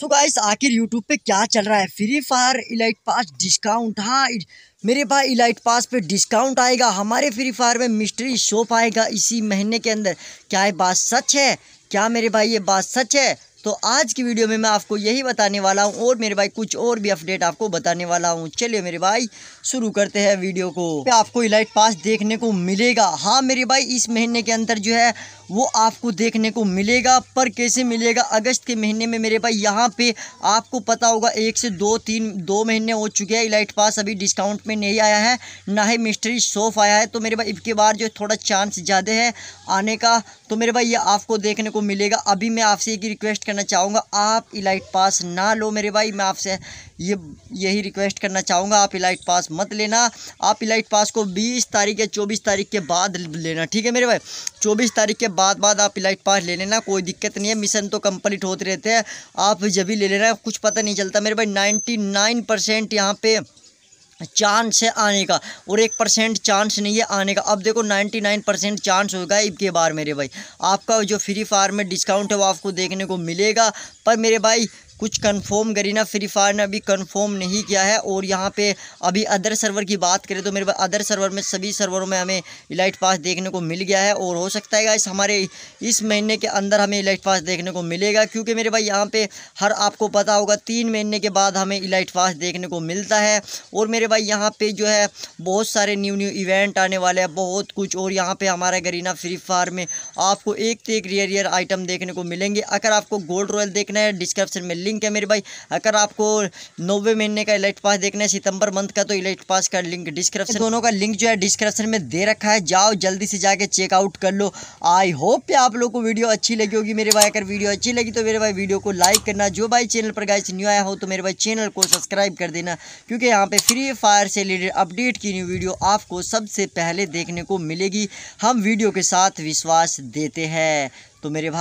so guys आखिर YouTube पे क्या चल रहा है Free Fire elite pass discount हाँ मेरे भाई इलाइट पास पे डिस्काउंट आएगा हमारे फ्री फायर में मिस्ट्री शॉप आएगा इसी महीने के अंदर क्या ये बात सच है क्या मेरे भाई ये बात सच है तो आज की वीडियो में मैं आपको यही बताने वाला हूँ और मेरे भाई कुछ और भी अपडेट आपको बताने वाला हूँ चलिए मेरे भाई शुरू करते हैं वीडियो को आपको इलाइट पास देखने को मिलेगा हाँ मेरे भाई इस महीने के अंदर जो है वो आपको देखने को मिलेगा पर कैसे मिलेगा अगस्त के महीने में मेरे भाई यहाँ पे आपको पता होगा एक से दो तीन दो महीने हो चुके हैं इलाइट पास अभी डिस्काउंट में नहीं आया है ना ही मिस्ट्री सोफ आया है तो मेरे भाई इसके बार जो थोड़ा चांस ज़्यादा है आने का तो मेरे भाई ये आपको देखने को मिलेगा अभी मैं आपसे एक रिक्वेस्ट कहना चाहूँगा आप इलाइट पास ना लो मेरे भाई मैं आपसे ये यही रिक्वेस्ट करना चाहूँगा आप इलाइट पास मत लेना आप इलाइट पास को 20 तारीख या 24 तारीख के बाद लेना ठीक है मेरे भाई 24 तारीख के बाद बाद आप इलाइट पास ले लेना कोई दिक्कत नहीं है मिशन तो कंप्लीट होते रहते हैं आप जब भी ले लेना कुछ पता नहीं चलता मेरे भाई नाइन्टी नाइन परसेंट यहाँ पर चांस है आने का और एक परसेंट चांस नहीं है आने का अब देखो नाइन्टी नाइन परसेंट चांस होगा इसके बार मेरे भाई आपका जो फ्री फायर में डिस्काउंट है वो आपको देखने को मिलेगा पर मेरे भाई कुछ कंफर्म गरीना फ्री फायर ने अभी कंफर्म नहीं किया है और यहाँ पे अभी अदर सर्वर की बात करें तो मेरे अदर सर्वर में सभी सर्वरों में हमें इलाइट पास देखने को मिल गया है और हो सकता है इस हमारे इस महीने के अंदर हमें इलाइट पास देखने को मिलेगा क्योंकि मेरे भाई यहाँ पे हर आपको पता होगा तीन महीने के बाद हमें इलाइट पास देखने को मिलता है और मेरे भाई यहाँ पर जो है बहुत सारे न्यू न्यू इवेंट आने वाले हैं बहुत कुछ और यहाँ पर हमारे गरीना फ्री फायर में आपको एक तो एक रेयर रियर आइटम देखने को मिलेंगे अगर आपको गोल्ड रॉयल देखना है डिस्क्रिप्शन में लिंक है मेरे भाई अगर आपको नौवे महीने का इलेक्ट पास देखना है सितंबर मंथ का तो इलेक्ट पास का लिंक डिस्क्रिप्शन दोनों का लिंक जो है डिस्क्रिप्शन में दे रखा है जाओ जल्दी से जाके चेकआउट कर लो आई होप आप लोग को वीडियो अच्छी लगी होगी मेरे भाई अगर वीडियो अच्छी लगी तो मेरे भाई वीडियो को लाइक करना जो भाई चैनल पर गाइस न्यू आया हो तो मेरे भाई चैनल को सब्सक्राइब कर देना क्योंकि यहाँ पे फ्री फायर से रिलेटेड अपडेट की न्यू वीडियो आपको सबसे पहले देखने को मिलेगी हम वीडियो के साथ विश्वास देते हैं तो मेरे भाई